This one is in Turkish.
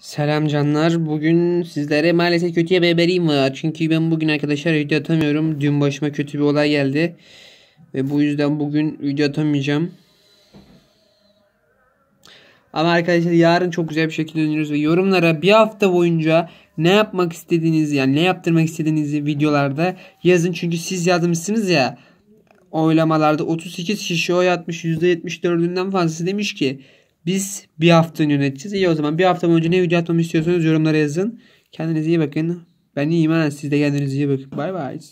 Selam canlar. Bugün sizlere maalesef kötü bir haberim var. Çünkü ben bugün arkadaşlar video atamıyorum. Dün başıma kötü bir olay geldi. Ve bu yüzden bugün video atamayacağım. Ama arkadaşlar yarın çok güzel bir şekilde dönüyoruz ve yorumlara bir hafta boyunca ne yapmak istediğinizi yani ne yaptırmak istediğinizi videolarda yazın. Çünkü siz yazmışsınız ya oylamalarda 38 kişi oy atmış %74'ünden fazlası demiş ki biz bir hafta önce yöneteceğiz. İyi o zaman bir hafta önce ne video atmamı istiyorsanız yorumlara yazın. Kendinize iyi bakın. Ben iyiyim. Siz de kendinize iyi bakın. Bay bay.